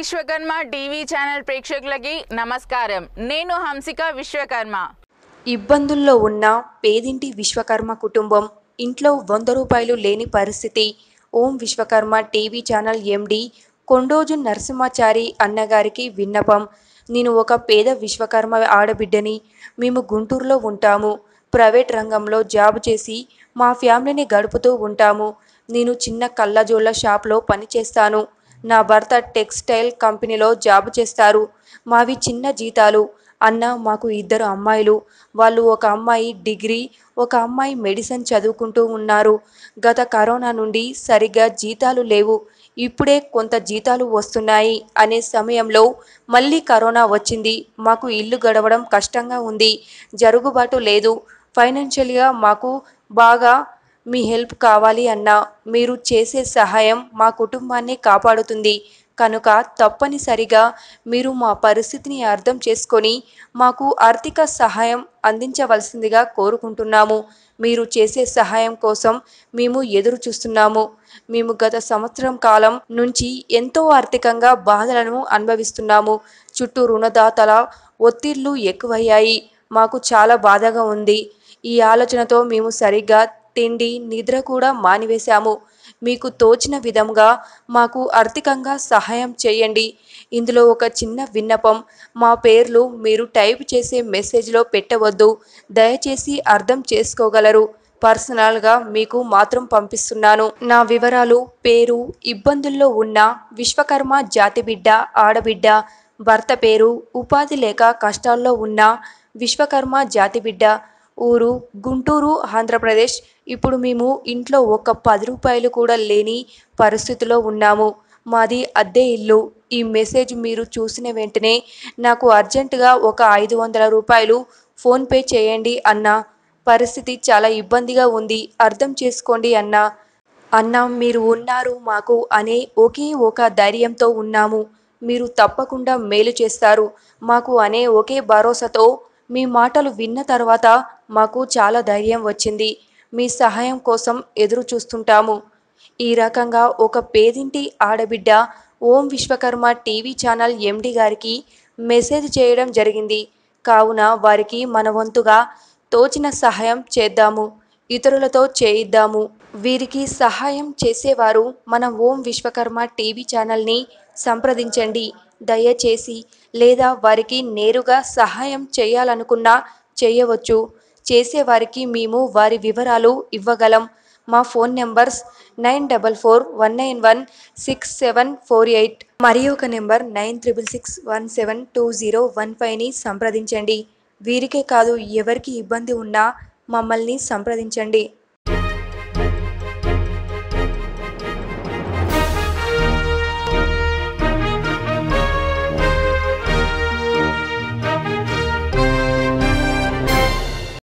Vishwakarma TV channel ప్రేక్షకులకి నమస్కారం నేను హంసిక విశ్వకర్మ ఇబ్బందుల్లో ఉన్న పేదింటి విశ్వకర్మ కుటుంబం ఇంట్లో వంద రూపాయలు లేని పరిస్థితి Om Vishwakarma TV channel MD Kondoju Narasimhachari అన్నగారికి విన్నపం నేను ఒక పేద విశ్వకర్మ ఆడబిడ్డని మేము గుంటూరులో ఉంటాము ప్రైవేట్ రంగంలో జాబ్ చేసి మా ఫ్యామిలీని గడుపుతూ ఉంటాము నేను చిన్న కళ్ళజోళ్ళ షాప్లో పనిచేస్తాను నా భర్త టెక్స్టైల్ కంపెనీలో జాబ్ చేస్తారు మావి చిన్న జీతాలు అన్న మాకు ఇద్దరు అమ్మాయిలు వాళ్ళు ఒక అమ్మాయి డిగ్రీ ఒక అమ్మాయి మెడిసిన్ చదువుకుంటూ ఉన్నారు గత కరోనా నుండి సరిగ్గా జీతాలు లేవు ఇప్పుడే కొంత జీతాలు వస్తున్నాయి అనే సమయంలో మళ్ళీ కరోనా వచ్చింది మాకు ఇల్లు గడవడం కష్టంగా ఉంది జరుగుబాటు లేదు ఫైనాన్షియల్గా మాకు బాగా మీ హెల్ప్ కావాలి అన్నా మీరు చేసే సహాయం మా కుటుంబాన్ని కాపాడుతుంది కనుక తప్పనిసరిగా మీరు మా పరిస్థితిని అర్థం చేసుకొని మాకు ఆర్థిక సహాయం అందించవలసిందిగా కోరుకుంటున్నాము మీరు చేసే సహాయం కోసం మేము ఎదురు చూస్తున్నాము మేము గత సంవత్సరం కాలం నుంచి ఎంతో ఆర్థికంగా బాధలను అనుభవిస్తున్నాము చుట్టూ రుణదాతల ఒత్తిళ్లు ఎక్కువయ్యాయి మాకు చాలా బాధగా ఉంది ఈ ఆలోచనతో మేము సరిగ్గా తిండి నిద్ర కూడా మానివేశాము మీకు తోచిన విధంగా మాకు ఆర్థికంగా సహాయం చేయండి ఇందులో ఒక చిన్న విన్నపం మా పేర్లు మీరు టైప్ చేసే మెసేజ్లో పెట్టవద్దు దయచేసి అర్థం చేసుకోగలరు పర్సనల్గా మీకు మాత్రం పంపిస్తున్నాను నా వివరాలు పేరు ఇబ్బందుల్లో ఉన్న విశ్వకర్మ జాతి బిడ్డ ఆడబిడ్డ భర్త పేరు ఉపాధి లేక కష్టాల్లో ఉన్న విశ్వకర్మ జాతి బిడ్డ ఊరు గుంటూరు ఆంధ్రప్రదేశ్ ఇప్పుడు మేము ఇంట్లో ఒక పది రూపాయలు కూడా లేని పరిస్థితిలో ఉన్నాము మాది అద్దె ఇల్లు ఈ మెసేజ్ మీరు చూసిన వెంటనే నాకు అర్జెంటుగా ఒక ఐదు వందల రూపాయలు ఫోన్పే చేయండి అన్న పరిస్థితి చాలా ఇబ్బందిగా ఉంది అర్థం చేసుకోండి అన్న అన్న మీరు ఉన్నారు మాకు అనే ఒకే ఒక ధైర్యంతో ఉన్నాము మీరు తప్పకుండా మేలు చేస్తారు మాకు అనే ఒకే భరోసాతో మీ మాటలు విన్న తర్వాత మాకు చాలా ధైర్యం వచ్చింది మీ సహాయం కోసం ఎదురు చూస్తుంటాము ఈ రకంగా ఒక పేదింటి ఆడబిడ్డ Om Vishwakarma TV channel MD గారికి మెసేజ్ చేయడం జరిగింది కావున వారికి మన వంతుగా తోచిన సహాయం చేద్దాము ఇతరులతో చేయిద్దాము వీరికి సహాయం చేసేవారు మన ఓం విశ్వకర్మ టీవీ ఛానల్ని సంప్రదించండి దయచేసి లేదా వారికి నేరుగా సహాయం చేయాలనుకున్నా చేయవచ్చు చేసేవారికి మేము వారి వివరాలు ఇవ్వగలం మా phone numbers nine double four one nine one six seven four eight మరి ఒక number nine triple six one seven two zero one ఫైవ్ని సంప్రదించండి వీరికే కాదు ఎవరికి ఇబ్బంది ఉన్నా మమ్మల్ని సంప్రదించండి